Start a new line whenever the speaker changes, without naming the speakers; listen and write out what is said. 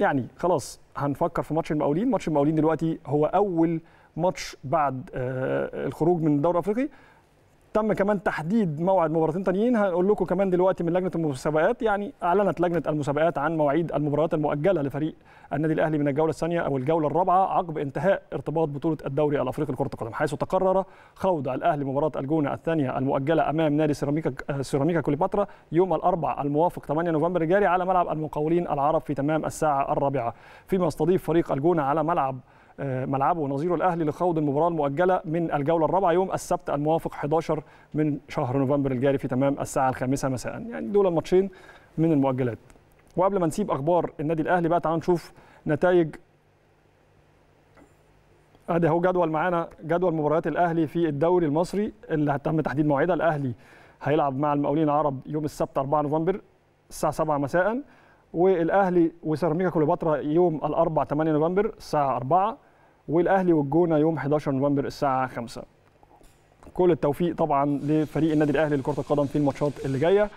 يعني خلاص هنفكر في ماتش المقاولين ماتش المقاولين دلوقتي هو اول ماتش بعد آه، الخروج من الدوري الافريقي تم كمان تحديد موعد مباراتين تانيين هنقول لكم كمان دلوقتي من لجنه المسابقات يعني اعلنت لجنه المسابقات عن مواعيد المباريات المؤجله لفريق النادي الاهلي من الجوله الثانيه او الجوله الرابعه عقب انتهاء ارتباط بطوله الدوري الافريقي لكره القدم حيث تقرر خوض الاهلي مباراه الجونه الثانيه المؤجله امام نادي سيراميكا سيراميكا كليوباترا يوم الاربعاء الموافق 8 نوفمبر الجاري على ملعب المقاولين العرب في تمام الساعه الرابعه فيما يستضيف فريق الجونه على ملعب آه، ملعبه ونظيره الاهلي لخوض المباراه المؤجله من الجوله الرابعه يوم السبت الموافق 11 من شهر نوفمبر الجاري في تمام الساعه الخامسه مساء يعني دول الماتشين من المؤجلات وقبل ما نسيب اخبار النادي الاهلي بقى تعالوا نشوف نتائج ادي اهو جدول معانا جدول مباريات الاهلي في الدوري المصري اللي هتم تحديد موعدها الاهلي هيلعب مع المقاولين العرب يوم السبت 4 نوفمبر الساعه 7 مساء والاهلي وسيراميكا كليوباترا يوم الاربع 8 نوفمبر الساعه 4 والاهلي والجونه يوم 11 نوفمبر الساعه 5 كل التوفيق طبعا لفريق النادي الاهلي لكره القدم في الماتشات اللي جايه